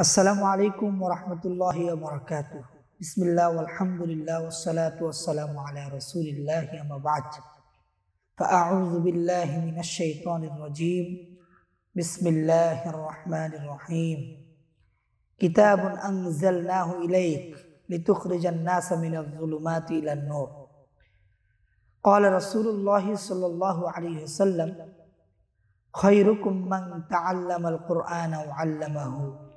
السلام عليكم ورحمة الله وبركاته بسم الله والحمد لله والصلاة والسلام على رسول الله أما بعد فأعوذ بالله من الشيطان الرجيم بسم الله الرحمن الرحيم كتاب أنزلناه إليك لتخرج الناس من الظلمات إلى النور قال رسول الله صلى الله عليه وسلم خيركم من تعلم القرآن وعلمه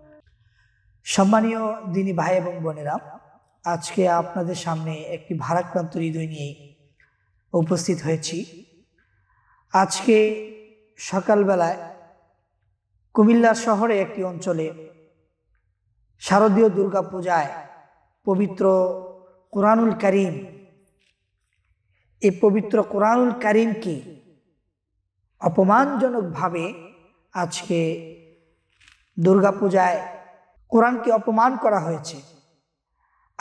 সম্মানীয় দিনী ভাই এবং বোনেরা আজকে আপনাদের সামনে একটি ভারাক্রান্ত হৃদয় নিয়ে উপস্থিত হয়েছি আজকে সকালবেলায় কুমিল্লা শহরে একটি অঞ্চলে শারদীয় দুর্গা পূজায় পবিত্র কোরআনুল করিম এই পবিত্র কোরআনুল করিমকে অপমানজনকভাবে আজকে দুর্গাপূজায় কোরআনকে অপমান করা হয়েছে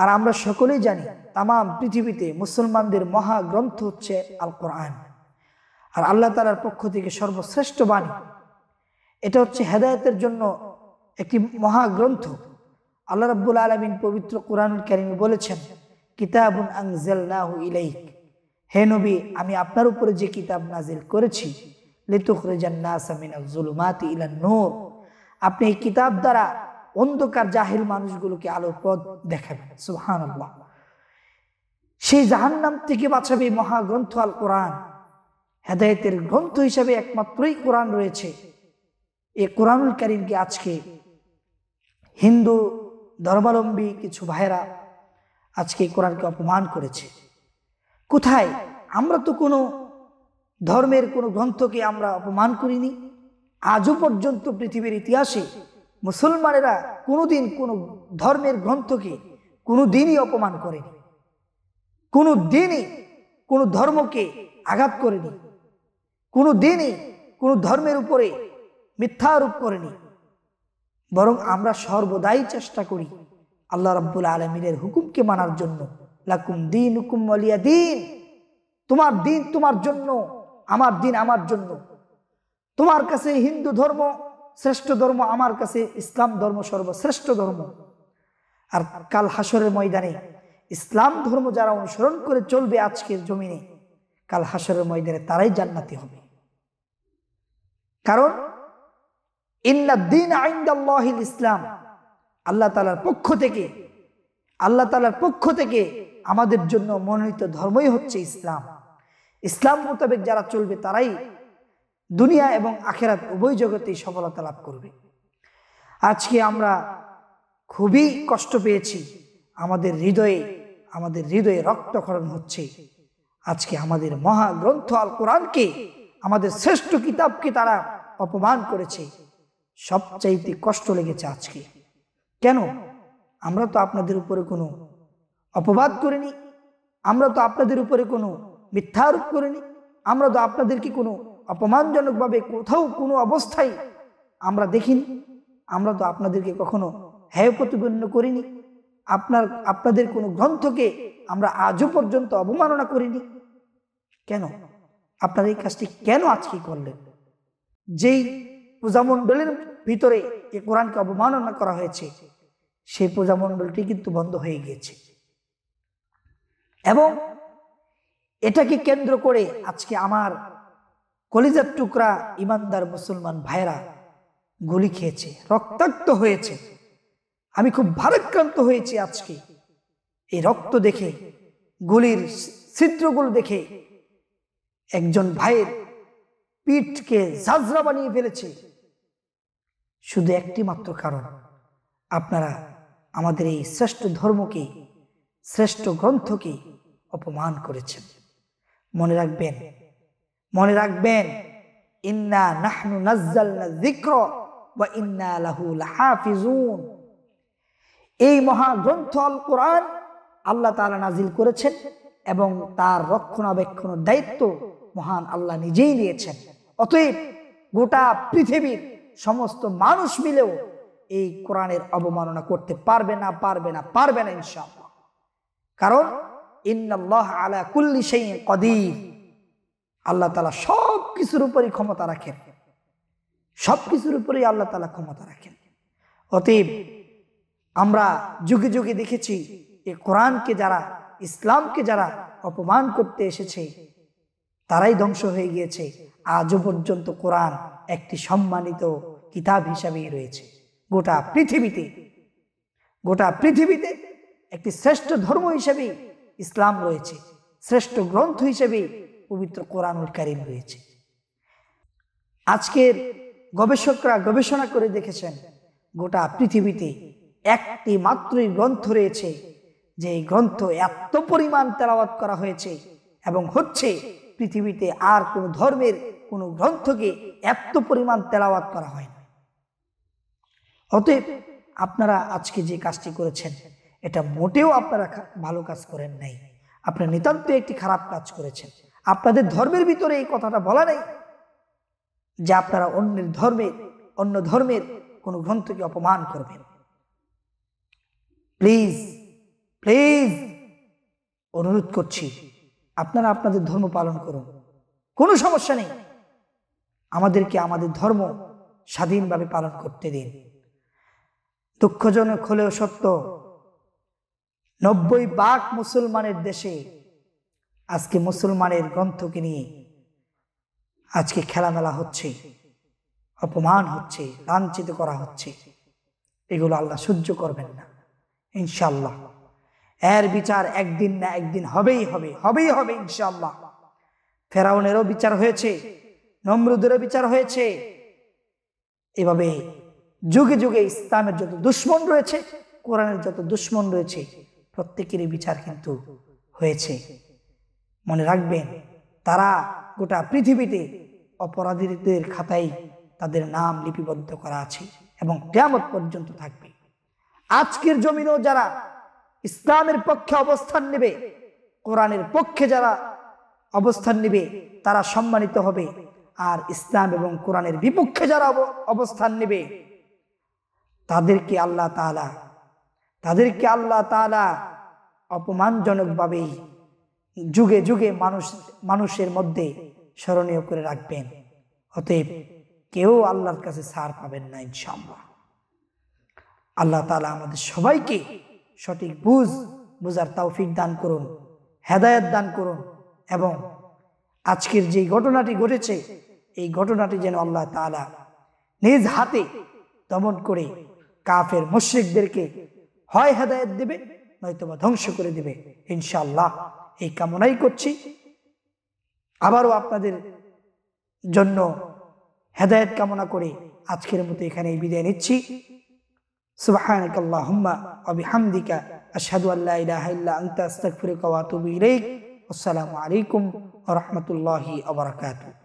আর আমরা সকলেই জানি তাম পৃথিবীতে মুসলমানদের মহা গ্রন্থ হচ্ছে আল কোরআন আর আল্লাহ তালার পক্ষ থেকে সর্বশ্রেষ্ঠ বাণী এটা হচ্ছে হেদায়তের জন্য একটি মহা গ্রন্থ আল্লাহ রব্বুল আলমিন পবিত্র কোরআন ক্যারিমি বলেছেন কিতাবুন হে নবী আমি আপনার উপরে যে কিতাব নাজিল করেছি লিতুখ রেজান্না সামিনা আপনি এই কিতাব দ্বারা অন্ধকার জাহিল মানুষগুলোকে আলোর পথ দেখাবে সুহান সেই সেই জাহান্নাম থেকে বাঁচাবে মহাগ্রন্থ আল কোরআন হেদায়তের গ্রন্থ হিসাবে একমাত্রই কোরআন রয়েছে এ কোরআনুল করিমকে আজকে হিন্দু ধর্মাবলম্বী কিছু ভাইরা আজকে কোরআনকে অপমান করেছে কোথায় আমরা তো কোনো ধর্মের কোনো গ্রন্থকে আমরা অপমান করিনি আজও পর্যন্ত পৃথিবীর ইতিহাসে মুসলমানেরা কোনোদিন কোনো ধর্মের গ্রন্থকে কোনো দিনই অপমান করেনি কোনো দিনই কোনো ধর্মকে আঘাত করেনি কোনো দিনই কোনো ধর্মের উপরে মিথ্যা আরোপ করেনি বরং আমরা সর্বদাই চেষ্টা করি আল্লাহ রাব্বুল আলমিনের হুকুমকে মানার জন্য লাকুম দিন হুকুম মলিয়া দিন তোমার দিন তোমার জন্য আমার দিন আমার জন্য তোমার কাছে হিন্দু ধর্ম শ্রেষ্ঠ ধর্ম আমার কাছে ইসলাম ধর্ম সর্বশ্রেষ্ঠ ধর্ম আর কাল হাসরের ময়দানে ইসলাম ধর্ম যারা অনুসরণ করে চলবে আজকের জমিনে কাল হাসরের ময়দানে তারাই জান্নাতি হবে কারণ ইন্দিন আইন্দাল ইসলাম আল্লাহ তালার পক্ষ থেকে আল্লাহ তালার পক্ষ থেকে আমাদের জন্য মনোনীত ধর্মই হচ্ছে ইসলাম ইসলাম মোতাবেক যারা চলবে তারাই দুনিয়া এবং আখেরাত উভয় জগতেই সফলতা লাভ করবে আজকে আমরা খুবই কষ্ট পেয়েছি আমাদের হৃদয়ে আমাদের হৃদয়ে রক্তক্ষরণ হচ্ছে আজকে আমাদের মহা গ্রন্থ আল কোরআনকে আমাদের শ্রেষ্ঠ কিতাবকে তারা অপমান করেছে সবচাইতে কষ্ট লেগেছে আজকে কেন আমরা তো আপনাদের উপরে কোনো অপবাদ করিনি আমরা তো আপনাদের উপরে কোনো মিথ্যা আরোপ করিনি আমরা তো আপনাদেরকে কোনো অপমানজনকভাবে কোথাও কোনো অবস্থায় আমরা দেখিনি আমরা তো আপনাদেরকে কখনো হ্যায় প্রতিপন্ন করিনি আপনার আপনাদের কোনো গ্রন্থকে আমরা আজও পর্যন্ত অবমাননা করিনি কেন আপনার এই কাজটি কেন আজকে করলেন যেই পূজামণ্ডলের ভিতরে এ কোরআনকে অবমাননা করা হয়েছে সেই পূজামণ্ডলটি কিন্তু বন্ধ হয়ে গিয়েছে এবং এটাকে কেন্দ্র করে আজকে আমার কলিজার টুকরা ইমানদার মুসলমান ভাইরা গুলি খেয়েছে রক্তাক্ত হয়েছে আমি খুব ভারাক্রান্ত হয়েছি আজকে এই রক্ত দেখে গুলির ছিদ্রগুলো দেখে একজন ভাইয়ের পিঠকে ঝাঁঝরা বানিয়ে ফেলেছে শুধু একটি মাত্র কারণ আপনারা আমাদের এই শ্রেষ্ঠ ধর্মকে শ্রেষ্ঠ গ্রন্থকে অপমান করেছেন মনে রাখবেন মনে রাখবেন ইন্না নাহনু নাজ্জাল্লা জিক্র বা ইন্না লাহুল হাফিজুন এই মহাগ্রন্থ আল কোরআন আল্লাহ তালা নাজিল করেছেন এবং তার রক্ষণাবেক্ষণের দায়িত্ব মহান আল্লাহ নিজেই নিয়েছেন অতএব গোটা পৃথিবীর সমস্ত মানুষ মিলেও এই কোরআনের অবমাননা করতে পারবে না পারবে না পারবে না ইনশাআল্লাহ কারণ ইন্নাল্লাহ আলা কুল্লি সেই কদির আল্লাহ তালা সব কিছুর উপরই ক্ষমতা রাখেন সব কিছুর উপরেই আল্লাহ তালা ক্ষমতা রাখেন অতএব আমরা যুগে যুগে দেখেছি যে কোরআনকে যারা ইসলামকে যারা অপমান করতে এসেছে তারাই ধ্বংস হয়ে গিয়েছে আজও পর্যন্ত কোরআন একটি সম্মানিত কিতাব হিসাবেই রয়েছে গোটা পৃথিবীতে গোটা পৃথিবীতে একটি শ্রেষ্ঠ ধর্ম হিসেবেই ইসলাম রয়েছে শ্রেষ্ঠ গ্রন্থ হিসেবেই পবিত্র কোরআনুল কারিম রয়েছে আজকের গবেষকরা গবেষণা করে দেখেছেন গোটা পৃথিবীতে একটি মাত্রই গ্রন্থ রয়েছে যে এই গ্রন্থ এত পরিমাণ তেলাওয়াত করা হয়েছে এবং হচ্ছে পৃথিবীতে আর কোনো ধর্মের কোনো গ্রন্থকে এত পরিমাণ তেলাওয়াত করা হয় না অতএব আপনারা আজকে যে কাজটি করেছেন এটা মোটেও আপনারা ভালো কাজ করেন নাই আপনার নিতান্ত একটি খারাপ কাজ করেছেন আপনাদের ধর্মের ভিতরে এই কথাটা বলা নেই যে আপনারা অন্যের ধর্মের অন্য ধর্মের কোনো গ্রন্থকে অপমান করবেন প্লিজ প্লিজ অনুরোধ করছি আপনারা আপনাদের ধর্ম পালন করুন কোনো সমস্যা নেই আমাদেরকে আমাদের ধর্ম স্বাধীনভাবে পালন করতে দিন দুঃখজনক হলেও সত্য নব্বই বাঘ মুসলমানের দেশে আজকে মুসলমানের গ্রন্থকে নিয়ে আজকে খেলামেলা হচ্ছে অপমান হচ্ছে লাঞ্ছিত করা হচ্ছে এগুলো আল্লাহ সহ্য করবেন না ইনশাল্লাহ এর বিচার একদিন না একদিন হবেই হবে হবেই হবে ইনশাল্লাহ ফেরাউনেরও বিচার হয়েছে নমরুদেরও বিচার হয়েছে এভাবে যুগে যুগে ইসলামের যত দুশ্মন রয়েছে কোরআনের যত দুশ্মন রয়েছে প্রত্যেকেরই বিচার কিন্তু হয়েছে মনে রাখবেন তারা গোটা পৃথিবীতে অপরাধীদের খাতায় তাদের নাম লিপিবদ্ধ করা আছে এবং কেমন পর্যন্ত থাকবে আজকের জমিনেও যারা ইসলামের পক্ষে অবস্থান নেবে কোরআনের পক্ষে যারা অবস্থান নেবে তারা সম্মানিত হবে আর ইসলাম এবং কোরআনের বিপক্ষে যারা অবস্থান নেবে তাদেরকে আল্লাহ তালা তাদেরকে আল্লাহ তালা অপমানজনকভাবেই যুগে যুগে মানুষ মানুষের মধ্যে স্মরণীয় করে রাখবেন অতএব কেউ আল্লাহর কাছে সার পাবেন না ইনশাআল্লাহ আল্লাহ তালা আমাদের সবাইকে সঠিক বুঝ বুঝার তৌফিক দান করুন হেদায়ত দান করুন এবং আজকের যে ঘটনাটি ঘটেছে এই ঘটনাটি যেন আল্লাহ তালা নিজ হাতে দমন করে কাফের মুশ্রিকদেরকে হয় হেদায়ত দেবে নয়তোবা ধ্বংস করে দেবে ইনশাল্লাহ এই কামনাই করছি আবারও আপনাদের জন্য হেদায়ত কামনা করে আজকের মতো এখানে বিদায় নিচ্ছি সুবাহিকা আসসালামু আলাইকুম রহমতুল্লাহ আবরকাত